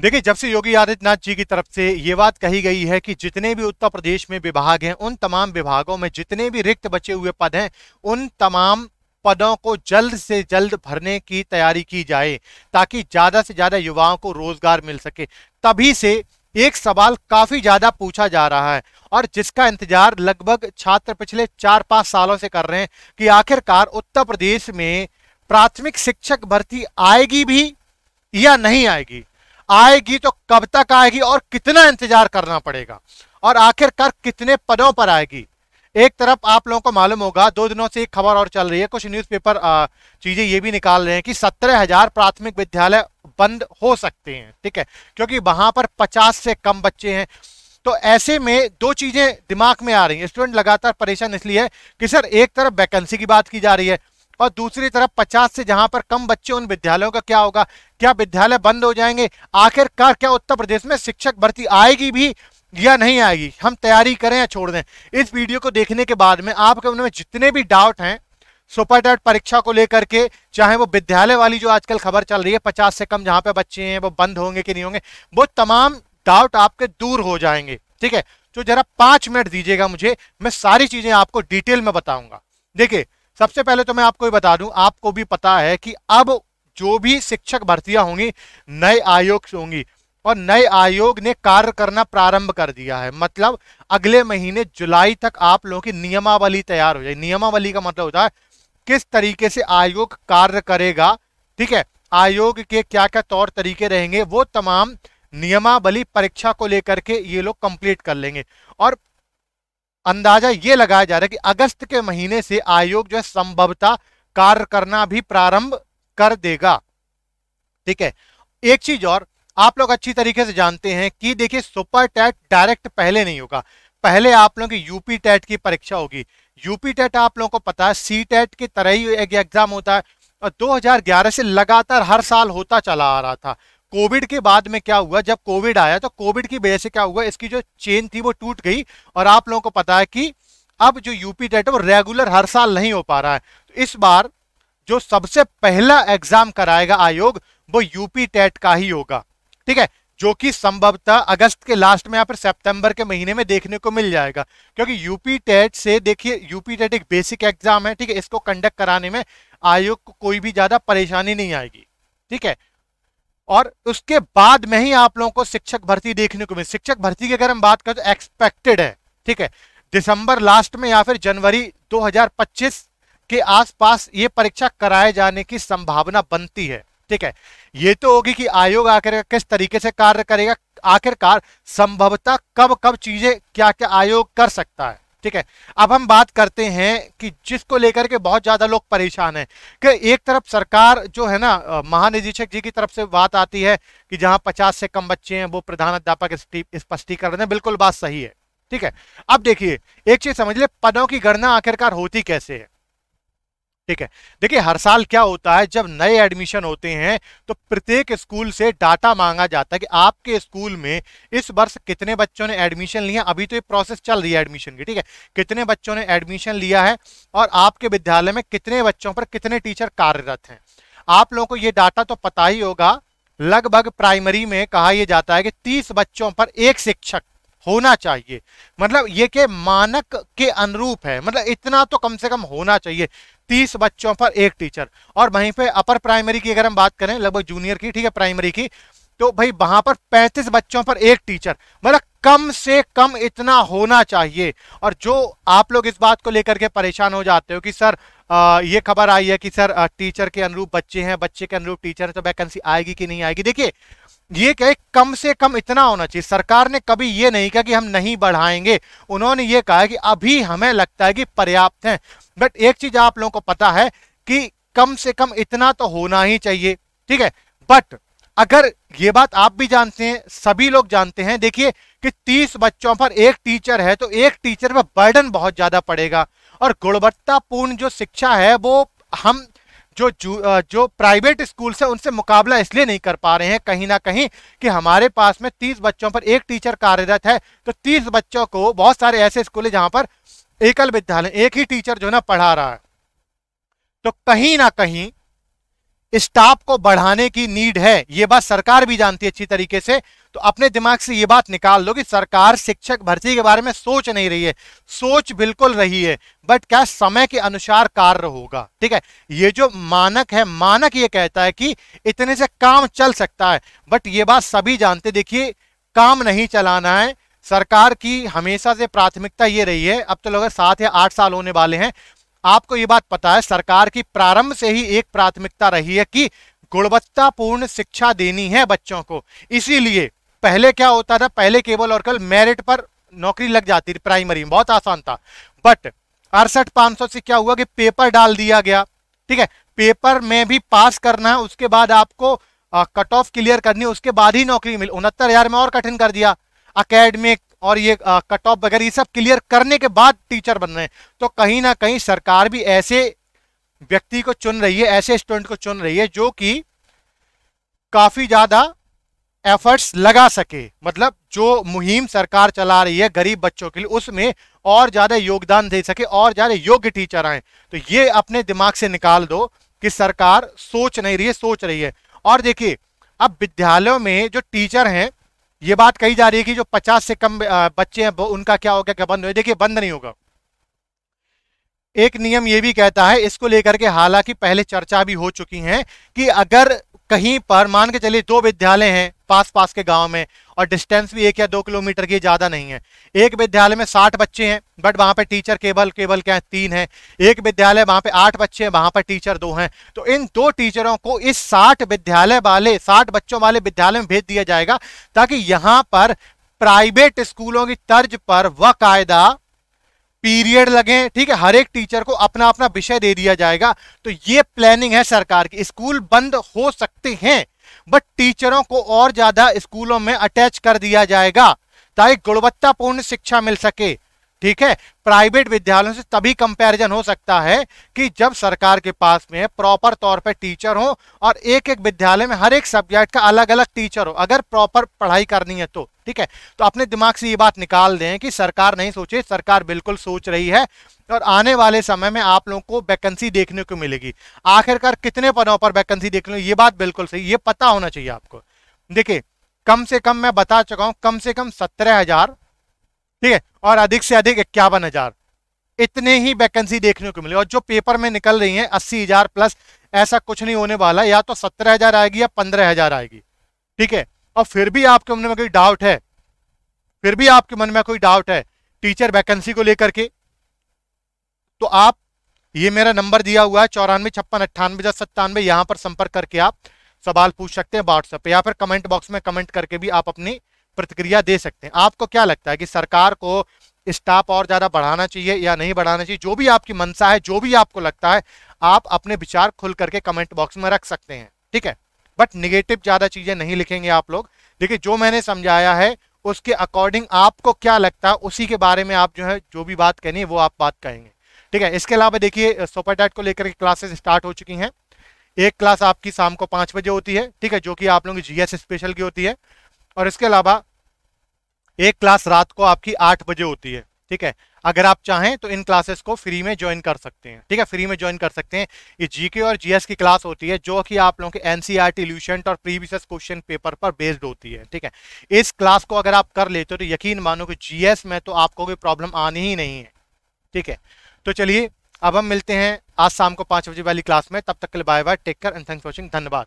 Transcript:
देखिए जब से योगी आदित्यनाथ जी की तरफ से ये बात कही गई है कि जितने भी उत्तर प्रदेश में विभाग हैं उन तमाम विभागों में जितने भी रिक्त बचे हुए पद हैं उन तमाम पदों को जल्द से जल्द भरने की तैयारी की जाए ताकि ज़्यादा से ज़्यादा युवाओं को रोजगार मिल सके तभी से एक सवाल काफ़ी ज़्यादा पूछा जा रहा है और जिसका इंतजार लगभग छात्र पिछले चार पाँच सालों से कर रहे हैं कि आखिरकार उत्तर प्रदेश में प्राथमिक शिक्षक भर्ती आएगी भी या नहीं आएगी आएगी तो कब तक आएगी और कितना इंतजार करना पड़ेगा और आखिरकार कितने पदों पर आएगी एक तरफ आप लोगों को मालूम होगा दो दिनों से एक खबर और चल रही है कुछ न्यूज़पेपर चीज़ें ये भी निकाल रहे हैं कि सत्रह हजार प्राथमिक विद्यालय बंद हो सकते हैं ठीक है क्योंकि वहां पर पचास से कम बच्चे हैं तो ऐसे में दो चीज़ें दिमाग में आ रही हैं स्टूडेंट लगातार परेशान इसलिए है कि सर एक तरफ वैकेंसी की बात की जा रही है और दूसरी तरफ 50 से जहां पर कम बच्चे उन विद्यालयों का क्या होगा क्या विद्यालय बंद हो जाएंगे आखिरकार क्या उत्तर प्रदेश में शिक्षक भर्ती आएगी भी या नहीं आएगी हम तैयारी करें या छोड़ दें इस वीडियो को देखने के बाद में आपके उनमें जितने भी डाउट हैं सुपर डाउट परीक्षा को लेकर के चाहे वो विद्यालय वाली जो आजकल खबर चल रही है पचास से कम जहां पे बच्चे हैं वो बंद होंगे कि नहीं होंगे वो तमाम डाउट आपके दूर हो जाएंगे ठीक है तो जरा पांच मिनट दीजिएगा मुझे मैं सारी चीजें आपको डिटेल में बताऊंगा देखिए सबसे पहले तो मैं आपको बता दूं आपको भी पता है कि अब जो भी शिक्षक भर्तियां होंगी नए आयोग से होंगी और नए आयोग ने कार्य करना प्रारंभ कर दिया है मतलब अगले महीने जुलाई तक आप लोगों की नियमावली तैयार हो जाएगी नियमावली का मतलब होता है किस तरीके से आयोग कार्य करेगा ठीक है आयोग के क्या क्या तौर तरीके रहेंगे वो तमाम नियमावली परीक्षा को लेकर के ये लोग कंप्लीट कर लेंगे और अंदाजा ये लगाया जा रहा है कि अगस्त के महीने से आयोग जो है संभवता कार्य करना भी प्रारंभ कर देगा ठीक है एक चीज और आप लोग अच्छी तरीके से जानते हैं कि देखिए सुपर टेट डायरेक्ट पहले नहीं होगा पहले आप लोगों की यूपी टेट की परीक्षा होगी यूपी टेट आप लोगों को पता है सी टेट की तरह ही एक एग्जाम होता है और 2011 से लगातार हर साल होता चला आ रहा था कोविड के बाद में क्या हुआ जब कोविड आया तो कोविड की वजह से क्या हुआ इसकी जो चेन थी वो टूट गई और आप लोगों को पता है कि अब जो यूपी टेट है वो रेगुलर हर साल नहीं हो पा रहा है तो इस बार जो सबसे पहला एग्जाम कराएगा आयोग वो यूपी टेट का ही होगा ठीक है जो कि संभवतः अगस्त के लास्ट में या फिर सितंबर के महीने में देखने को मिल जाएगा क्योंकि यूपी टेट से देखिए यूपी टेट एक बेसिक एग्जाम है ठीक है इसको कंडक्ट कराने में आयोग को कोई भी ज़्यादा परेशानी नहीं आएगी ठीक है और उसके बाद में ही आप लोगों को शिक्षक भर्ती देखने को मिली शिक्षक भर्ती की अगर हम बात करें तो एक्सपेक्टेड है ठीक है दिसंबर लास्ट में या फिर जनवरी 2025 के आसपास ये परीक्षा कराए जाने की संभावना बनती है ठीक है ये तो होगी कि आयोग आखिर किस तरीके से कार्य करेगा आखिरकार संभवता कब कब चीजें क्या क्या आयोग कर सकता है ठीक है अब हम बात करते हैं कि जिसको लेकर के बहुत ज़्यादा लोग परेशान हैं कि एक तरफ सरकार जो है ना महानिदेशक जी की तरफ से बात आती है कि जहां 50 से कम बच्चे हैं वो प्रधान अध्यापक स्पष्टीकरण है बिल्कुल बात सही है ठीक है अब देखिए एक चीज़ समझ ले पदों की गणना आखिरकार होती कैसे है ठीक है देखिए हर साल क्या होता है जब नए एडमिशन होते हैं तो प्रत्येक स्कूल से डाटा मांगा जाता है कि आपके स्कूल में इस वर्ष कितने बच्चों ने एडमिशन लिया अभी तो ये प्रोसेस चल रही है एडमिशन की ठीक है कितने बच्चों ने एडमिशन लिया है और आपके विद्यालय में कितने बच्चों पर कितने टीचर कार्यरत हैं आप लोगों को ये डाटा तो पता ही होगा लगभग प्राइमरी में कहा यह जाता है कि तीस बच्चों पर एक शिक्षक होना चाहिए मतलब ये के मानक के अनुरूप है मतलब इतना तो कम से कम होना चाहिए तीस बच्चों पर एक टीचर और वहीं पे अपर प्राइमरी की अगर हम बात करें लगभग जूनियर की ठीक है प्राइमरी की तो भाई वहां पर पैंतीस बच्चों पर एक टीचर मतलब कम से कम इतना होना चाहिए और जो आप लोग इस बात को लेकर के परेशान हो जाते हो कि सर ये खबर आई है कि सर टीचर के अनुरूप बच्चे हैं बच्चे के अनुरूप टीचर है तो वैकेंसी आएगी कि नहीं आएगी देखिए ये कहे कम से कम इतना होना चाहिए सरकार ने कभी ये नहीं कहा कि हम नहीं बढ़ाएंगे उन्होंने ये कहा कि अभी हमें लगता है कि पर्याप्त है बट एक चीज आप लोगों को पता है कि कम से कम इतना तो होना ही चाहिए ठीक है बट अगर ये बात आप भी जानते हैं सभी लोग जानते हैं देखिए कि 30 बच्चों पर एक टीचर है तो एक टीचर पर बर्डन बहुत ज्यादा पड़ेगा और गुणवत्तापूर्ण जो शिक्षा है वो हम जो जो प्राइवेट स्कूल से उनसे मुकाबला इसलिए नहीं कर पा रहे हैं कहीं ना कहीं कि हमारे पास में तीस बच्चों पर एक टीचर कार्यरत है तो तीस बच्चों को बहुत सारे ऐसे स्कूल है जहाँ पर एकल विद्यालय एक ही टीचर जो ना पढ़ा रहा है तो कहीं ना कहीं स्टाफ को बढ़ाने की नीड है ये बात सरकार भी जानती है अच्छी तरीके से तो अपने दिमाग से ये बात निकाल लो कि सरकार शिक्षक भर्ती के बारे में सोच नहीं रही है सोच बिल्कुल रही है बट क्या समय के अनुसार कार्य होगा ठीक है ये जो मानक है मानक ये कहता है कि इतने से काम चल सकता है बट ये बात सभी जानते देखिए काम नहीं चलाना है सरकार की हमेशा से प्राथमिकता ये रही है अब तो लगभग सात या आठ साल होने वाले हैं आपको ये बात पता है सरकार की प्रारंभ से ही एक प्राथमिकता रही है कि गुणवत्तापूर्ण शिक्षा देनी है बच्चों को इसीलिए पहले क्या होता था पहले केवल और कल मेरिट पर नौकरी लग जाती थी प्राइमरी में बहुत आसान था बट अड़सठ पांच से क्या हुआ कि पेपर डाल दिया गया ठीक है पेपर में भी पास करना है उसके बाद आपको कट ऑफ क्लियर करनी उसके बाद ही नौकरी मिली उनहत्तर हजार में और कठिन कर दिया अकेडमिक और ये कट ऑफ वगैरह ये सब क्लियर करने के बाद टीचर बन रहे हैं तो कहीं ना कहीं सरकार भी ऐसे व्यक्ति को चुन रही है ऐसे स्टूडेंट को चुन रही है जो कि काफ़ी ज़्यादा एफर्ट्स लगा सके मतलब जो मुहिम सरकार चला रही है गरीब बच्चों के लिए उसमें और ज़्यादा योगदान दे सके और ज़्यादा योग्य टीचर आए तो ये अपने दिमाग से निकाल दो कि सरकार सोच नहीं रही है सोच रही है और देखिए अब विद्यालयों में जो टीचर हैं ये बात कही जा रही है कि जो 50 से कम बच्चे हैं उनका क्या होगा क्या बंद हो देखिए बंद नहीं होगा एक नियम ये भी कहता है इसको लेकर के हालांकि पहले चर्चा भी हो चुकी है कि अगर कहीं पर मान के चलिए दो विद्यालय हैं पास पास के गांव में और डिस्टेंस भी एक या दो किलोमीटर की ज़्यादा नहीं है एक विद्यालय में साठ बच्चे हैं बट वहाँ पर टीचर केवल केवल क्या है तीन हैं एक विद्यालय वहाँ पे आठ बच्चे हैं वहाँ पर टीचर दो हैं तो इन दो टीचरों को इस साठ विद्यालय वाले साठ बच्चों वाले विद्यालय में भेज दिया जाएगा ताकि यहाँ पर प्राइवेट स्कूलों की तर्ज पर वकायदा पीरियड लगे ठीक है हर एक टीचर को अपना अपना विषय दे दिया जाएगा तो ये प्लानिंग है सरकार की स्कूल बंद हो सकते हैं बट टीचरों को और ज्यादा स्कूलों में अटैच कर दिया जाएगा ताकि गुणवत्तापूर्ण शिक्षा मिल सके ठीक है प्राइवेट विद्यालयों से तभी कंपैरिजन हो सकता है कि जब सरकार के पास में प्रॉपर तौर पर टीचर हो और एक एक विद्यालय में हर एक सब्जेक्ट का अलग अलग टीचर हो अगर प्रॉपर पढ़ाई करनी है तो ठीक है तो अपने दिमाग से ये बात निकाल दें कि सरकार नहीं सोचे सरकार बिल्कुल सोच रही है और आने वाले समय में आप लोगों को वैकेंसी देखने को मिलेगी आखिरकार कितने पदों पर वैकेंसी देखने ये बात बिल्कुल सही ये पता होना चाहिए आपको देखिए कम से कम मैं बता चुका हूं कम से कम सत्रह हजार ठीक है और अधिक से अधिक इक्यावन हजार इतने ही वैकेंसी देखने को मिले और जो पेपर में निकल रही है अस्सी हजार प्लस ऐसा कुछ नहीं होने वाला या तो सत्रह हजार आएगी या पंद्रह हजार आएगी ठीक है और फिर भी आपके मन में कोई डाउट है फिर भी आपके मन में कोई डाउट है टीचर वैकेंसी को लेकर के तो आप ये मेरा नंबर दिया हुआ है चौरानवे छप्पन अट्ठानवे दस सत्तानवे यहां पर संपर्क करके आप सवाल पूछ सकते हैं व्हाट्सएप या फिर कमेंट बॉक्स में कमेंट करके भी आप अपनी प्रतिक्रिया दे सकते हैं आपको क्या लगता है कि सरकार को स्टाफ और ज़्यादा बढ़ाना चाहिए या नहीं बढ़ाना चाहिए जो भी आपकी मनसा है जो भी आपको लगता है आप अपने विचार खुल करके कमेंट बॉक्स में रख सकते हैं ठीक है बट निगेटिव ज़्यादा चीज़ें नहीं लिखेंगे आप लोग देखिए जो मैंने समझाया है उसके अकॉर्डिंग आपको क्या लगता है उसी के बारे में आप जो है जो भी बात कहनी है वो आप बात कहेंगे ठीक है इसके अलावा देखिए सुपर डैट को लेकर के क्लासेस स्टार्ट हो चुकी हैं एक क्लास आपकी शाम को पाँच बजे होती है ठीक है जो कि आप लोगों की जीएस स्पेशल की होती है और इसके अलावा एक क्लास रात को आपकी आठ बजे होती है ठीक है अगर आप चाहें तो इन क्लासेस को फ्री में ज्वाइन कर सकते हैं ठीक है फ्री में ज्वाइन कर सकते हैं ये जीके और जीएस की क्लास होती है जो कि आप लोगों के एनसीआर ल्यूशेंट e और प्रीवियस क्वेश्चन पेपर पर बेस्ड होती है ठीक है इस क्लास को अगर आप कर लेते हो तो यकीन मानो कि जीएस में तो आपको कोई प्रॉब्लम आनी ही नहीं है ठीक है तो चलिए अब हम मिलते हैं आज शाम को पाँच बजे वाली क्लास में तब तक के लिए bye bye take care and thanks watching धन्यवाद